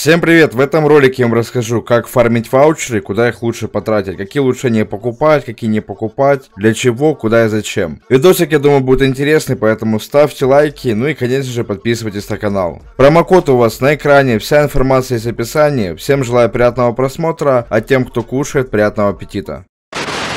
Всем привет! В этом ролике я вам расскажу, как фармить ваучеры, куда их лучше потратить, какие улучшения покупать, какие не покупать, для чего, куда и зачем. Видосик, я думаю, будет интересный, поэтому ставьте лайки, ну и, конечно же, подписывайтесь на канал. Промокод у вас на экране, вся информация есть в описании. Всем желаю приятного просмотра, а тем, кто кушает, приятного аппетита.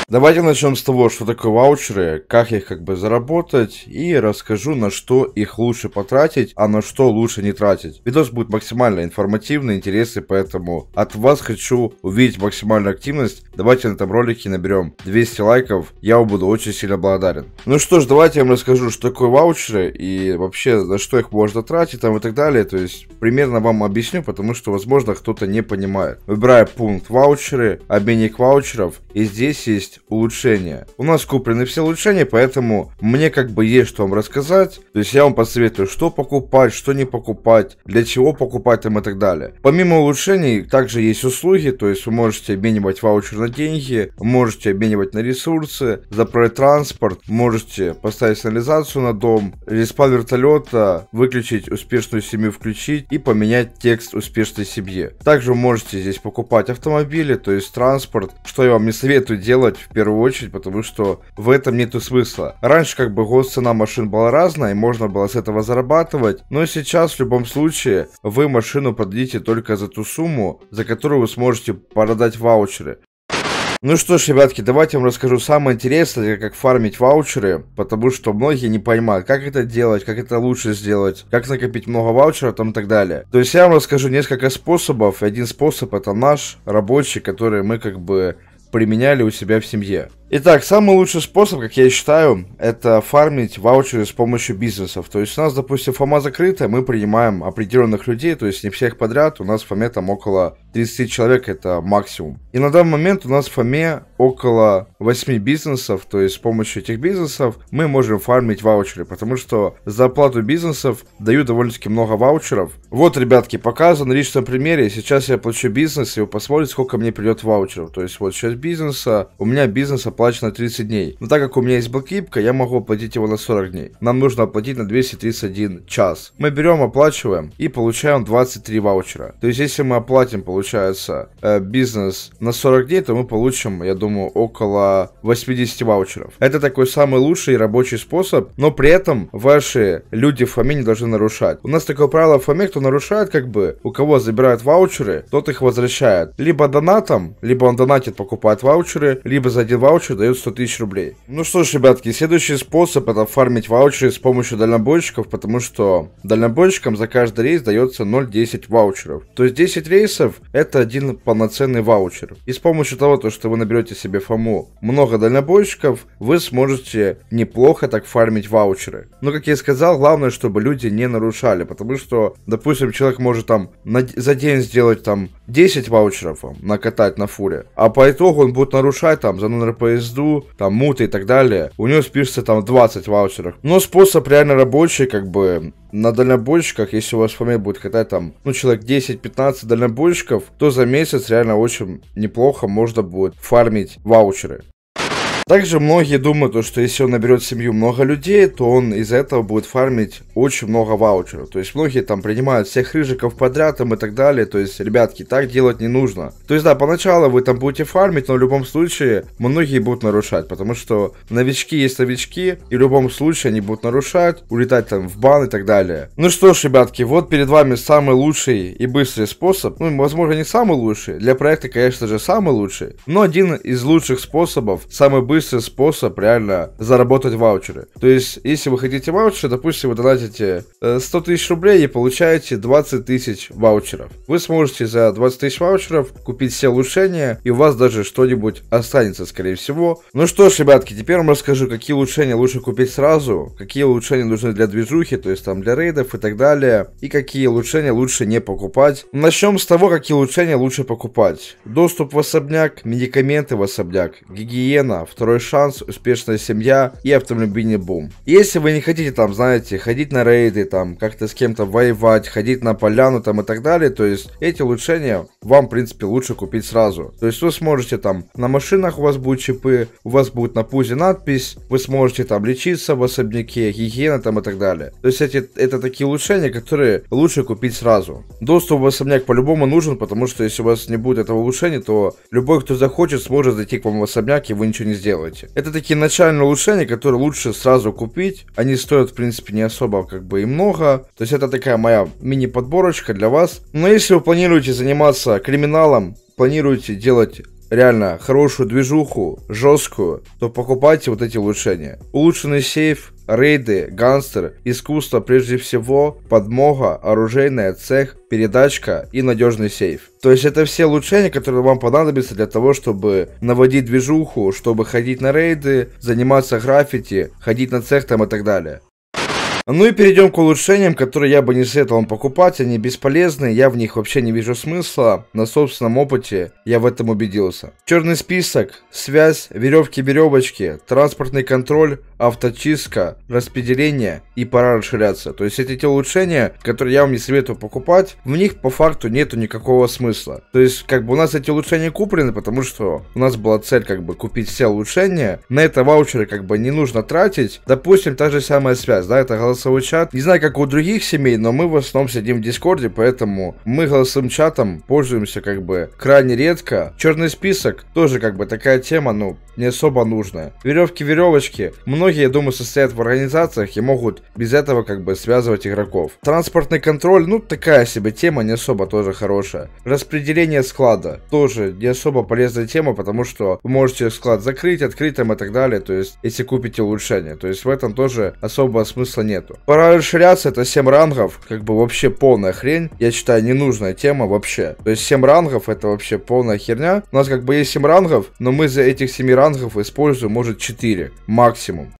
Давайте начнем с того, что такое ваучеры, как их как бы заработать и расскажу, на что их лучше потратить, а на что лучше не тратить. Видос будет максимально информативный, интересный, поэтому от вас хочу увидеть максимальную активность. Давайте на этом ролике наберем 200 лайков, я вам буду очень сильно благодарен. Ну что ж, давайте я вам расскажу, что такое ваучеры и вообще на что их можно тратить там и так далее. То есть примерно вам объясню, потому что возможно кто-то не понимает. Выбираю пункт ваучеры, обменник ваучеров и здесь есть есть улучшения. У нас куплены все улучшения, поэтому мне как бы есть что вам рассказать. То есть я вам посоветую, что покупать, что не покупать, для чего покупать там и так далее. Помимо улучшений, также есть услуги, то есть вы можете обменивать ваучер на деньги, можете обменивать на ресурсы, заправить транспорт, можете поставить сигнализацию на дом, респан вертолета, выключить успешную семью включить и поменять текст успешной семьи. Также можете здесь покупать автомобили, то есть транспорт, что я вам не советую делать в первую очередь, потому что в этом нету смысла. Раньше как бы цена машин была разная, и можно было с этого зарабатывать, но сейчас в любом случае вы машину продадите только за ту сумму, за которую вы сможете продать ваучеры. Ну что ж, ребятки, давайте я вам расскажу самое интересное, как фармить ваучеры, потому что многие не понимают, как это делать, как это лучше сделать, как накопить много ваучеров там и так далее. То есть я вам расскажу несколько способов, и один способ это наш рабочий, который мы как бы применяли у себя в семье. Итак, самый лучший способ, как я считаю, это фармить ваучеры с помощью бизнесов. То есть у нас, допустим, Фома закрыта, мы принимаем определенных людей, то есть не всех подряд, у нас в Фоме там около 30 человек, это максимум. И на данный момент у нас в Фоме около 8 бизнесов, то есть с помощью этих бизнесов мы можем фармить ваучеры, потому что за оплату бизнесов дают довольно-таки много ваучеров. Вот, ребятки, показан на личном примере, сейчас я плачу бизнес, и вы посмотрите, сколько мне придет ваучеров. То есть вот сейчас бизнеса, у меня бизнес оплатил оплачено 30 дней. Но так как у меня есть блокипка, я могу оплатить его на 40 дней. Нам нужно оплатить на 231 час. Мы берем, оплачиваем и получаем 23 ваучера. То есть, если мы оплатим, получается, э, бизнес на 40 дней, то мы получим, я думаю, около 80 ваучеров. Это такой самый лучший рабочий способ, но при этом ваши люди в фоме не должны нарушать. У нас такое правило в фоме, кто нарушает, как бы, у кого забирают ваучеры, тот их возвращает. Либо донатом, либо он донатит, покупает ваучеры, либо за один ваучер ваучер дает 100 тысяч рублей. Ну что ж, ребятки, следующий способ это фармить ваучеры с помощью дальнобойщиков, потому что дальнобойщикам за каждый рейс дается 0,10 ваучеров. То есть 10 рейсов это один полноценный ваучер. И с помощью того, то, что вы наберете себе фому много дальнобойщиков, вы сможете неплохо так фармить ваучеры. Но, как я и сказал, главное, чтобы люди не нарушали, потому что, допустим, человек может там на, за день сделать там 10 ваучеров вам накатать на фуре, а по итогу он будет нарушать там за номер по там муты и так далее, у него спишется там 20 ваучеров. Но способ реально рабочий, как бы, на дальнобойщиках, если у вас фами будет катать там, ну, человек 10-15 дальнобойщиков, то за месяц реально очень неплохо можно будет фармить ваучеры. Также многие думают, что если он наберет семью много людей, то он из-за этого будет фармить очень много ваучеров. То есть многие там принимают всех рыжиков подряд и так далее. То есть, ребятки, так делать не нужно. То есть, да, поначалу вы там будете фармить, но в любом случае многие будут нарушать, потому что новички есть новички, и в любом случае они будут нарушать, улетать там в бан и так далее. Ну что ж, ребятки, вот перед вами самый лучший и быстрый способ, ну, возможно, не самый лучший, для проекта, конечно же, самый лучший, но один из лучших способов, самый быстрый быстрый способ реально заработать ваучеры. То есть, если вы хотите ваучеры, допустим, вы донатите 100 э, тысяч рублей и получаете 20 тысяч ваучеров. Вы сможете за 20 тысяч ваучеров купить все улучшения, и у вас даже что-нибудь останется, скорее всего. Ну что ж, ребятки, теперь вам расскажу, какие улучшения лучше купить сразу, какие улучшения нужны для движухи, то есть там для рейдов и так далее, и какие улучшения лучше не покупать. Начнем с того, какие улучшения лучше покупать. Доступ в особняк, медикаменты в особняк, гигиена, второй второй шанс, успешная семья и автомобильный бум. Если вы не хотите там, знаете, ходить на рейды, там, как-то с кем-то воевать, ходить на поляну там и так далее, то есть эти улучшения вам, в принципе, лучше купить сразу. То есть вы сможете там, на машинах у вас будут чипы, у вас будет на пузе надпись, вы сможете там лечиться в особняке, гигиена там и так далее. То есть эти, это такие улучшения, которые лучше купить сразу. Доступ в особняк по-любому нужен, потому что если у вас не будет этого улучшения, то любой, кто захочет, сможет зайти к вам в особняк, и вы ничего не сделаете делайте. Это такие начальные улучшения, которые лучше сразу купить. Они стоят, в принципе, не особо как бы и много. То есть это такая моя мини-подборочка для вас. Но если вы планируете заниматься криминалом, планируете делать реально хорошую движуху, жесткую, то покупайте вот эти улучшения. Улучшенный сейф, рейды, гангстер, искусство прежде всего, подмога, оружейная, цех, передачка и надежный сейф. То есть это все улучшения, которые вам понадобятся для того, чтобы наводить движуху, чтобы ходить на рейды, заниматься граффити, ходить на цех там и так далее. Ну и перейдем к улучшениям, которые я бы не советовал покупать. Они бесполезны, я в них вообще не вижу смысла. На собственном опыте я в этом убедился. Черный список, связь, веревки-веревочки, транспортный контроль, авточистка, распределение и пора расширяться. То есть эти те улучшения, которые я вам не советую покупать, в них по факту нету никакого смысла. То есть как бы у нас эти улучшения куплены, потому что у нас была цель как бы купить все улучшения. На это ваучеры как бы не нужно тратить. Допустим, та же самая связь, да, это голосование голосовой чат. Не знаю, как у других семей, но мы в основном сидим в Дискорде, поэтому мы голосовым чатом пользуемся как бы крайне редко. Черный список тоже как бы такая тема, ну, не особо нужная. Веревки-веревочки. Многие, я думаю, состоят в организациях и могут без этого как бы связывать игроков. Транспортный контроль, ну, такая себе тема, не особо тоже хорошая. Распределение склада тоже не особо полезная тема, потому что вы можете склад закрыть, открыть там и так далее, то есть если купите улучшение. То есть в этом тоже особого смысла нет нету. Пора расширяться, это 7 рангов, как бы вообще полная хрень. Я считаю, ненужная тема вообще. То есть 7 рангов это вообще полная херня. У нас как бы есть 7 рангов, но мы за этих 7 рангов используем, может, 4 максимум.